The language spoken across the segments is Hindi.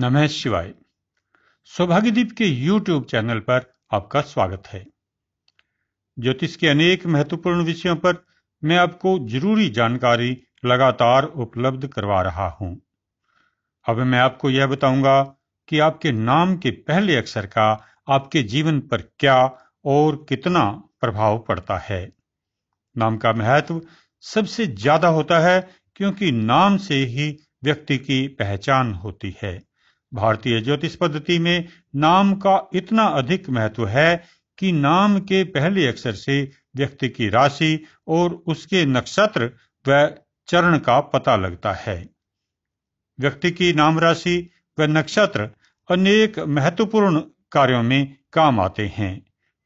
नमः शिवाय सौभाग्यदीप के YouTube चैनल पर आपका स्वागत है ज्योतिष के अनेक महत्वपूर्ण विषयों पर मैं आपको जरूरी जानकारी लगातार उपलब्ध करवा रहा हूं अब मैं आपको यह बताऊंगा कि आपके नाम के पहले अक्षर का आपके जीवन पर क्या और कितना प्रभाव पड़ता है नाम का महत्व सबसे ज्यादा होता है क्योंकि नाम से ही व्यक्ति की पहचान होती है भारतीय ज्योतिष पद्धति में नाम का इतना अधिक महत्व है कि नाम के पहले अक्षर से व्यक्ति की राशि और उसके नक्षत्र व चरण का पता लगता है व्यक्ति की नाम राशि व नक्षत्र अनेक महत्वपूर्ण कार्यों में काम आते हैं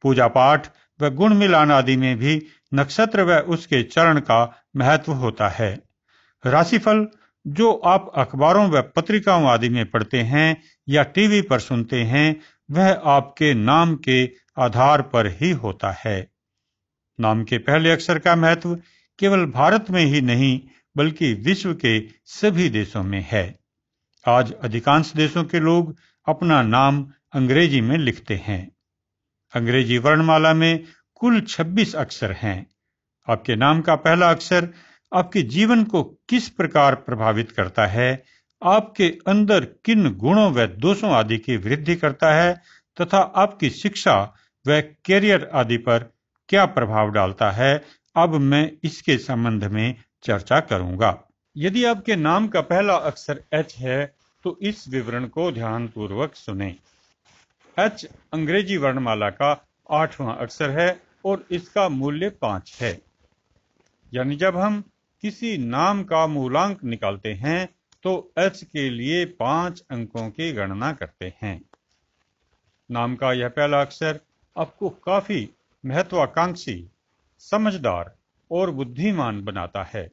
पूजा पाठ व गुण मिलान आदि में भी नक्षत्र व उसके चरण का महत्व होता है राशिफल जो आप अखबारों व पत्रिकाओं आदि में पढ़ते हैं या टीवी पर सुनते हैं वह आपके नाम के आधार पर ही होता है नाम के पहले अक्षर का महत्व केवल भारत में ही नहीं बल्कि विश्व के सभी देशों में है आज अधिकांश देशों के लोग अपना नाम अंग्रेजी में लिखते हैं अंग्रेजी वर्णमाला में कुल 26 अक्षर हैं आपके नाम का पहला अक्षर आपके जीवन को किस प्रकार प्रभावित करता है आपके अंदर किन गुणों व दोषों आदि की वृद्धि करता है तथा आपकी शिक्षा व कैरियर आदि पर क्या प्रभाव डालता है अब मैं इसके संबंध में चर्चा करूंगा यदि आपके नाम का पहला अक्षर एच है तो इस विवरण को ध्यान पूर्वक सुने एच अंग्रेजी वर्णमाला का आठवां अक्षर है और इसका मूल्य पांच है यानी जब हम किसी नाम का मूलांक निकालते हैं तो एच के लिए पांच अंकों की गणना करते हैं नाम का यह पहला अक्षर आपको काफी महत्वाकांक्षी समझदार और बुद्धिमान बनाता है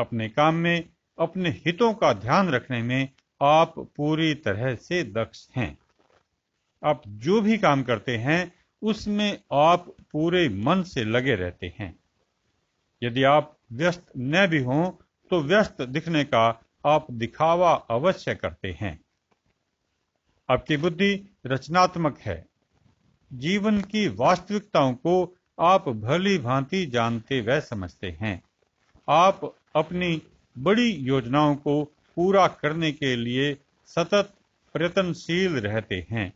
अपने काम में अपने हितों का ध्यान रखने में आप पूरी तरह से दक्ष हैं आप जो भी काम करते हैं उसमें आप पूरे मन से लगे रहते हैं यदि आप व्यस्त न भी हो तो व्यस्त दिखने का आप दिखावा अवश्य करते हैं आपकी बुद्धि रचनात्मक है जीवन की वास्तविकताओं को आप भली भांति जानते व समझते हैं आप अपनी बड़ी योजनाओं को पूरा करने के लिए सतत प्रयत्नशील रहते हैं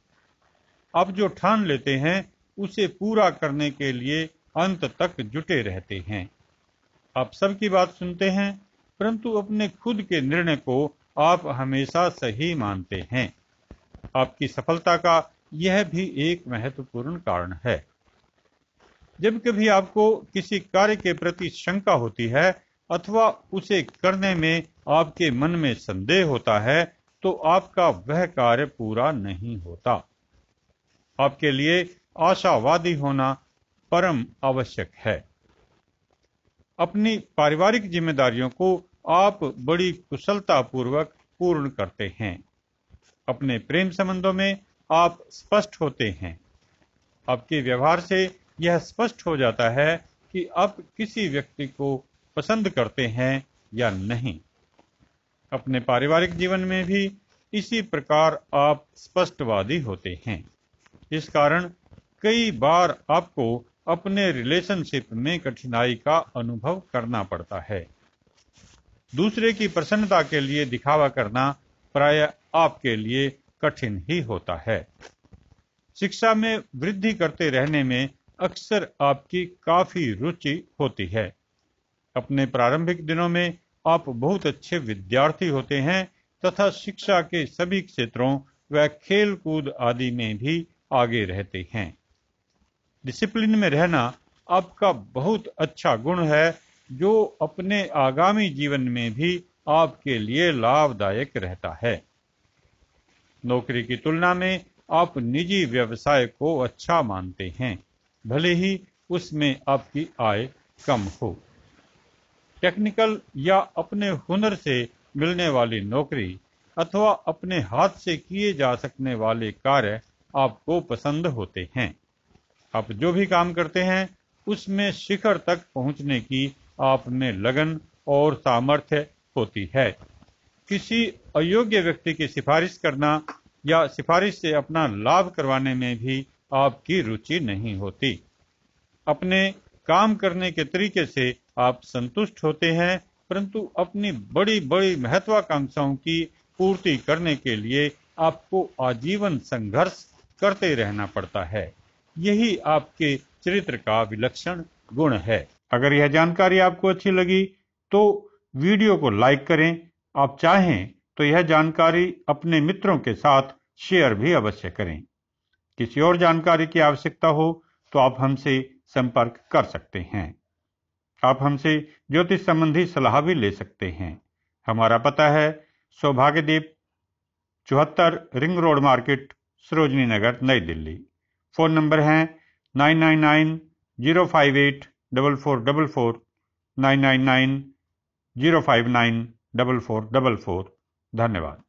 आप जो ठान लेते हैं उसे पूरा करने के लिए अंत तक जुटे रहते हैं आप सबकी बात सुनते हैं परंतु अपने खुद के निर्णय को आप हमेशा सही मानते हैं आपकी सफलता का यह भी एक महत्वपूर्ण कारण है जब कभी आपको किसी कार्य के प्रति शंका होती है अथवा उसे करने में आपके मन में संदेह होता है तो आपका वह कार्य पूरा नहीं होता आपके लिए आशावादी होना परम आवश्यक है अपनी पारिवारिक जिम्मेदारियों को आप बड़ी कुशलतापूर्वक पूर्ण करते हैं अपने प्रेम संबंधों में आप स्पष्ट होते हैं आपके व्यवहार से यह स्पष्ट हो जाता है कि आप किसी व्यक्ति को पसंद करते हैं या नहीं अपने पारिवारिक जीवन में भी इसी प्रकार आप स्पष्टवादी होते हैं इस कारण कई बार आपको अपने रिलेशनशिप में कठिनाई का अनुभव करना पड़ता है दूसरे की प्रसन्नता के लिए दिखावा करना प्राय आपके लिए कठिन ही होता है शिक्षा में वृद्धि करते रहने में अक्सर आपकी काफी रुचि होती है अपने प्रारंभिक दिनों में आप बहुत अच्छे विद्यार्थी होते हैं तथा शिक्षा के सभी क्षेत्रों व खेल कूद आदि में भी आगे रहते हैं डिसिप्लिन में रहना आपका बहुत अच्छा गुण है जो अपने आगामी जीवन में भी आपके लिए लाभदायक रहता है नौकरी की तुलना में आप निजी व्यवसाय को अच्छा मानते हैं भले ही उसमें आपकी आय कम हो टेक्निकल या अपने हुनर से मिलने वाली नौकरी अथवा अपने हाथ से किए जा सकने वाले कार्य आपको पसंद होते हैं आप जो भी काम करते हैं उसमें शिखर तक पहुंचने की आप में लगन और सामर्थ्य होती है किसी अयोग्य व्यक्ति की सिफारिश करना या सिफारिश से अपना लाभ करवाने में भी आपकी रुचि नहीं होती अपने काम करने के तरीके से आप संतुष्ट होते हैं परंतु अपनी बड़ी बड़ी महत्वाकांक्षाओं की पूर्ति करने के लिए आपको आजीवन संघर्ष करते रहना पड़ता है यही आपके चरित्र का विलक्षण गुण है अगर यह जानकारी आपको अच्छी लगी तो वीडियो को लाइक करें आप चाहें तो यह जानकारी अपने मित्रों के साथ शेयर भी अवश्य करें किसी और जानकारी की आवश्यकता हो तो आप हमसे संपर्क कर सकते हैं आप हमसे ज्योतिष संबंधी सलाह भी ले सकते हैं हमारा पता है सौभाग्यदीप चौहत्तर ring road market Sarojini Nagar Nai Delhi phone number हैं nine nine nine zero five eight double four double four nine nine nine zero five nine double four double four धन्यवाद